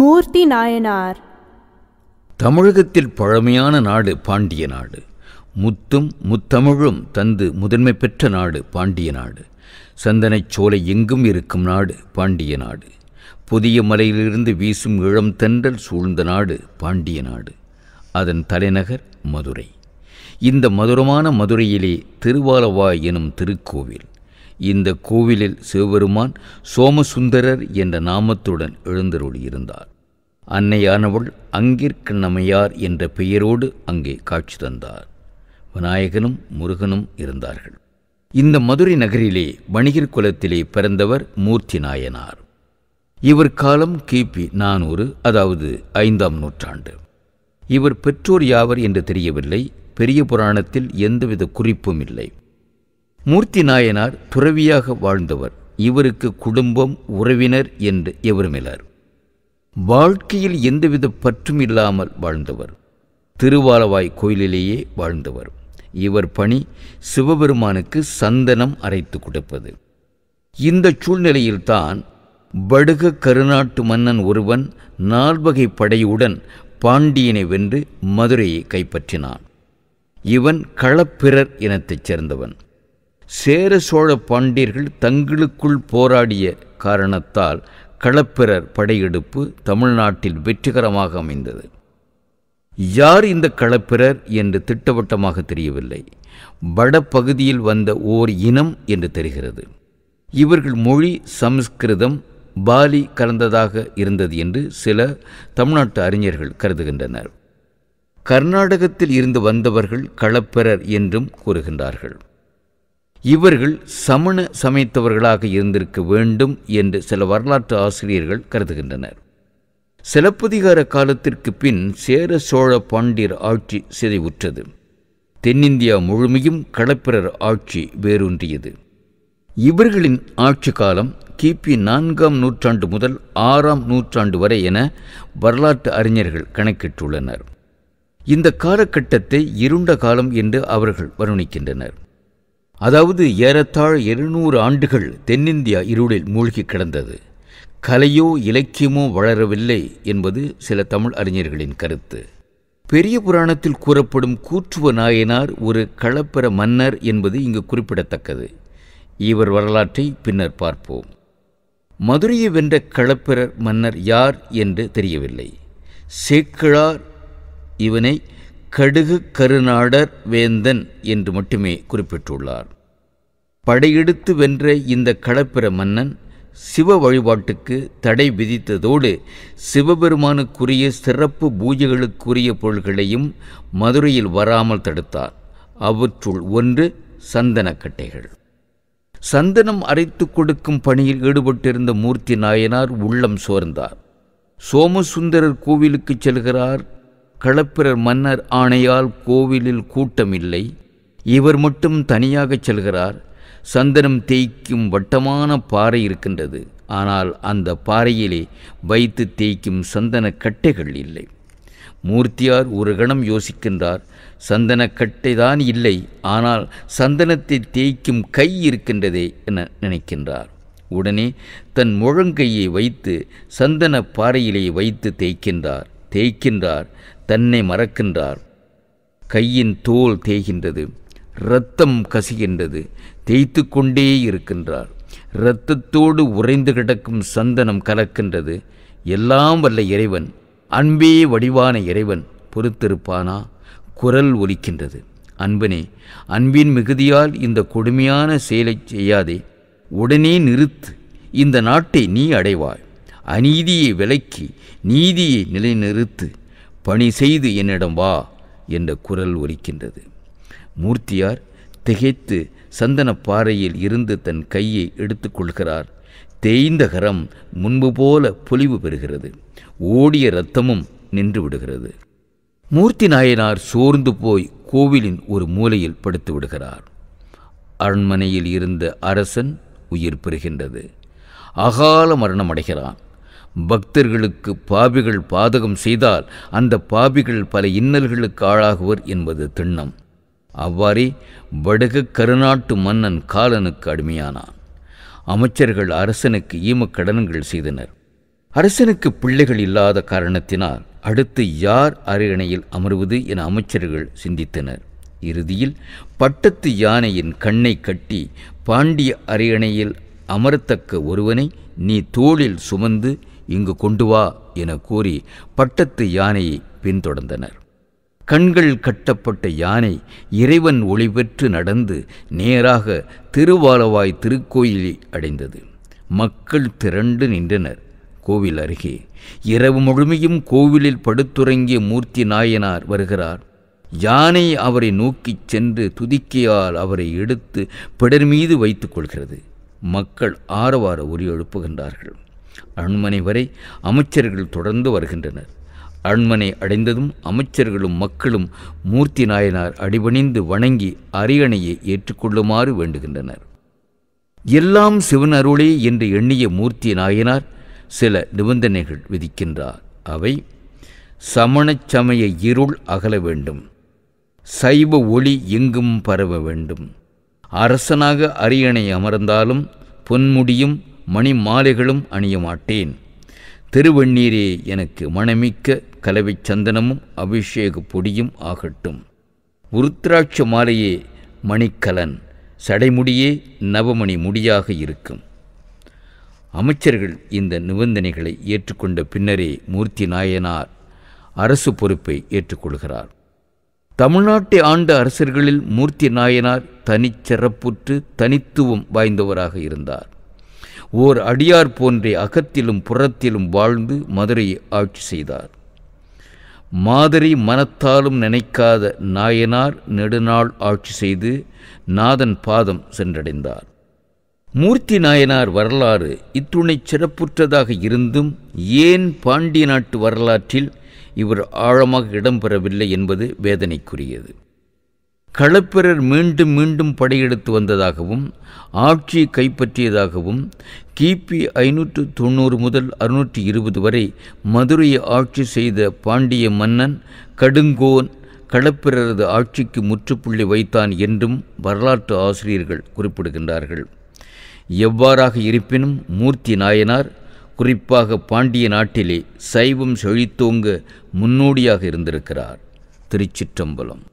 மூர்த்தி நாயனார் தமிழகத்தில் பழமையான நாடு பாண்டிய நாடு முத்தும் முத்தமிழும் தந்து முதன்மை பெற்ற நாடு பாண்டிய நாடு சந்தனைச் சோலை எங்கும் இருக்கும் நாடு பாண்டிய நாடு புதிய மலையிலிருந்து வீசும் இளம் தென்றல் சூழ்ந்த நாடு பாண்டிய நாடு அதன் தலைநகர் மதுரை இந்த மதுரமான மதுரையிலே திருவாலவாய் எனும் திருக்கோவில் இந்த கோவிலில் சிவபெருமான் சோமசுந்தரர் என்ற நாமத்துடன் எழுந்தருளியிருந்தார் அன்னையானவள் அங்கிற்கண்ணமையார் என்ற பெயரோடு அங்கே காட்சி தந்தார் விநாயகனும் முருகனும் இருந்தார்கள் இந்த மதுரை நகரிலே வணிகர் குலத்திலே பிறந்தவர் மூர்த்தி நாயனார் இவர் காலம் கிபி நானூறு அதாவது ஐந்தாம் நூற்றாண்டு இவர் பெற்றோர் யாவர் என்று தெரியவில்லை பெரிய புராணத்தில் எந்தவித குறிப்பும் இல்லை மூர்த்தி நாயனார் துறவியாக வாழ்ந்தவர் இவருக்கு குடும்பம் உறவினர் என்று எவருமில்லார் வாழ்க்கையில் எந்தவித பற்றும் இல்லாமல் வாழ்ந்தவர் திருவாலவாய் கோயிலிலேயே வாழ்ந்தவர் இவர் பணி சிவபெருமானுக்கு சந்தனம் அரைத்து கொடுப்பது இந்த சூழ்நிலையில்தான் வடுக கருநாட்டு மன்னன் ஒருவன் நால்வகை படையுடன் பாண்டியனை வென்று மதுரையை கைப்பற்றினான் இவன் களப்பிரர் இனத்தைச் சேர்ந்தவன் சேர சோழ பாண்டியர்கள் தங்களுக்குள் போராடிய காரணத்தால் களப்பிரர் படையெடுப்பு தமிழ்நாட்டில் வெற்றிகரமாக அமைந்தது யார் இந்த களப்பிரர் என்று திட்டவட்டமாக தெரியவில்லை வட பகுதியில் வந்த ஓர் இனம் என்று தெரிகிறது இவர்கள் மொழி சம்ஸ்கிருதம் பாலி கலந்ததாக இருந்தது என்று சில தமிழ்நாட்டு அறிஞர்கள் கருதுகின்றனர் கர்நாடகத்தில் இருந்து வந்தவர்கள் களப்பிரர் என்றும் கூறுகின்றார்கள் இவர்கள் சமண சமயத்தவர்களாக இருந்திருக்க வேண்டும் என்று சில வரலாற்று ஆசிரியர்கள் கருதுகின்றனர் சிலப்பதிகார காலத்திற்கு பின் சேர சோழ பாண்டியர் ஆட்சி சிதைவுற்றது தென்னிந்தியா முழுமையும் களப்பிரர் ஆட்சி வேரூன்றியது இவர்களின் ஆட்சி காலம் கிபி நான்காம் நூற்றாண்டு முதல் ஆறாம் நூற்றாண்டு வரை என வரலாற்று அறிஞர்கள் கணக்கிட்டுள்ளனர் இந்த காலகட்டத்தை இருண்ட காலம் என்று அவர்கள் வர்ணிக்கின்றனர் அதாவது ஏறத்தாழ் இருநூறு ஆண்டுகள் தென்னிந்தியா இருளில் மூழ்கி கிடந்தது கலையோ இலக்கியமோ வளரவில்லை என்பது சில தமிழ் அறிஞர்களின் கருத்து பெரிய புராணத்தில் கூறப்படும் கூற்றுவ நாயனார் ஒரு களப்பெற மன்னர் என்பது இங்கு குறிப்பிடத்தக்கது இவர் வரலாற்றை பின்னர் பார்ப்போம் மதுரையை வென்ற களப்பிரர் மன்னர் யார் என்று தெரியவில்லை சேக்கிழார் இவனை கடுகு கருநாடர் வேந்தன் என்று மட்டுமே குறிப்பிட்டுள்ளார் படையெடுத்து வென்ற இந்த களப்பிர மன்னன் சிவ வழிபாட்டுக்கு தடை விதித்ததோடு சிவபெருமானுக்குரிய சிறப்பு பூஜைகளுக்குரிய பொருள்களையும் மதுரையில் வராமல் தடுத்தார் அவற்றுள் ஒன்று சந்தனக்கட்டைகள் சந்தனம் அரைத்து கொடுக்கும் பணியில் ஈடுபட்டிருந்த மூர்த்தி நாயனார் உள்ளம் சோர்ந்தார் சோமசுந்தரர் கோவிலுக்கு செல்கிறார் களப்பிரர் மன்னர் ஆணையால் கோவிலில் கூட்டமில்லை இவர் மட்டும் தனியாகச் செல்கிறார் சந்தனம் தேய்க்கும் வட்டமான பாறை இருக்கின்றது ஆனால் அந்த பாறையிலே வைத்து தேய்க்கும் சந்தன கட்டைகள் இல்லை மூர்த்தியார் ஒரு கணம் யோசிக்கின்றார் சந்தனக்கட்டை தான் இல்லை ஆனால் சந்தனத்தை தேய்க்கும் கை இருக்கின்றதே என நினைக்கின்றார் உடனே தன் முழங்கையை வைத்து சந்தன பாறையிலே வைத்து தேய்க்கின்றார் தேய்க்கின்றார் தன்னை மறக்கின்றார் கையின் தோல் தேய்கின்றது இரத்தம் கசிகின்றது தேய்த்து கொண்டே இருக்கின்றார் இரத்தத்தோடு உறைந்து கிடக்கும் சந்தனம் கலக்கின்றது எல்லாம் வல்ல இறைவன் அன்பே வடிவான இறைவன் பொறுத்திருப்பானா குரல் ஒலிக்கின்றது அன்பனே அன்பின் மிகுதியால் இந்த கொடுமையான செயலை செய்யாதே உடனே நிறுத்து இந்த நாட்டை நீ அடைவாய் அநீதியை விலக்கி நீதியை நிலைநிறுத்து பணி செய்து என்னிடம் வா என்ற குரல் ஒலிக்கின்றது மூர்த்தியார் திகைத்து சந்தன பாறையில் இருந்து தன் கையை எடுத்துக்கொள்கிறார் தேய்ந்த கரம் முன்பு போல பொலிவு பெறுகிறது ஓடிய இரத்தமும் நின்று விடுகிறது மூர்த்தி நாயனார் சோர்ந்து போய் கோவிலின் ஒரு மூலையில் படுத்து விடுகிறார் அரண்மனையில் இருந்த அரசன் உயிர் பெறுகின்றது அகால மரணம் அடைகிறான் பக்தர்களுக்கு பாபிகள் பாதகம் செய்தால் அந்த பாபிகள் பல இன்னல்களுக்கு ஆளாகுவர் என்பது திண்ணம் அவ்வாறே வடகு கருநாட்டு மன்னன் காலனுக்கு அடிமையானான் அமைச்சர்கள் அரசனுக்கு ஈமக்கடன்கள் செய்தனர் அரசனுக்கு பிள்ளைகள் இல்லாத காரணத்தினால் அடுத்து யார் அரியணையில் அமர்வது என அமைச்சர்கள் சிந்தித்தனர் இறுதியில் பட்டத்து யானையின் கண்ணை கட்டி பாண்டிய அரியணையில் அமரத்தக்க ஒருவனை நீ தோளில் சுமந்து இங்கு கொண்டு வா என கூறி பட்டத்து யானையை பின்தொடர்ந்தனர் கண்கள் கட்டப்பட்ட யானை இறைவன் ஒளி பெற்று நடந்து நேராக திருவாலவாய் திருக்கோயிலை அடைந்தது மக்கள் திரண்டு நின்றனர் கோவில் அருகே இரவு முழுமையும் கோவிலில் படுத்துறங்கிய மூர்த்தி நாயனார் வருகிறார் யானை அவரை நோக்கிச் சென்று துதிக்கையால் அவரை எடுத்து பிடர் மீது வைத்துக் கொள்கிறது மக்கள் ஆரவார ஒலி எழுப்புகின்றார்கள் அரண்மனை வரை அமைச்சர்கள் தொடர்ந்து வருகின்றனர் அரண்மனை அடைந்ததும் அமைச்சர்களும் மக்களும் மூர்த்தி நாயனார் அடிபணிந்து வணங்கி அரியணையை ஏற்றுக்கொள்ளுமாறு வேண்டுகின்றனர் எல்லாம் சிவன் அருளே என்று எண்ணிய மூர்த்தி நாயனார் சில நிபந்தனைகள் விதிக்கின்றார் அவை சமணச் சமய இருள் அகல வேண்டும் சைவ ஒளி எங்கும் பரவ வேண்டும் அரசனாக அரியணை அமர்ந்தாலும் பொன்முடியும் மணி மாலைகளும் அணிய மாட்டேன் திருவெண்ணீரே எனக்கு மணமிக்க கலவை சந்தனமும் அபிஷேக பொடியும் ஆகட்டும் உருத்ராட்ச மாலையே மணிக்கலன் சடைமுடியே நவமணி முடியாக இருக்கும் அமைச்சர்கள் இந்த நிபந்தனைகளை ஏற்றுக்கொண்ட பின்னரே மூர்த்தி நாயனார் அரசு பொறுப்பை ஏற்றுக்கொள்கிறார் தமிழ்நாட்டை ஆண்ட அரசர்களில் மூர்த்தி நாயனார் தனிச்சிறப்புற்று தனித்துவம் வாய்ந்தவராக இருந்தார் ஓர் அடியார் போன்றே அகத்திலும் புறத்திலும் வாழ்ந்து மதுரையை ஆட்சி செய்தார் மாதிரி மனத்தாலும் நினைக்காத நாயனார் நெடுநாள் ஆட்சி செய்து நாதன் பாதம் சென்றடைந்தார் மூர்த்தி நாயனார் வரலாறு இத்துணை சிறப்புற்றதாக இருந்தும் ஏன் பாண்டிய நாட்டு வரலாற்றில் இவர் ஆழமாக இடம்பெறவில்லை என்பது வேதனைக்குரியது களப்பிரர் மீண்டும் மீண்டும் படையெடுத்து வந்ததாகவும் ஆட்சியை கைப்பற்றியதாகவும் கிபி ஐநூற்று தொண்ணூறு முதல் அறுநூற்றி இருபது வரை மதுரையை ஆட்சி செய்த பாண்டிய மன்னன் கடுங்கோன் களப்பிரரது ஆட்சிக்கு முற்றுப்புள்ளி வைத்தான் என்றும் வரலாற்று ஆசிரியர்கள் குறிப்பிடுகின்றார்கள் எவ்வாறாக இருப்பினும் மூர்த்தி நாயனார் குறிப்பாக பாண்டிய நாட்டிலே சைவம் செழித்தோங்க முன்னோடியாக இருந்திருக்கிறார் திருச்சிற்றம்பலம்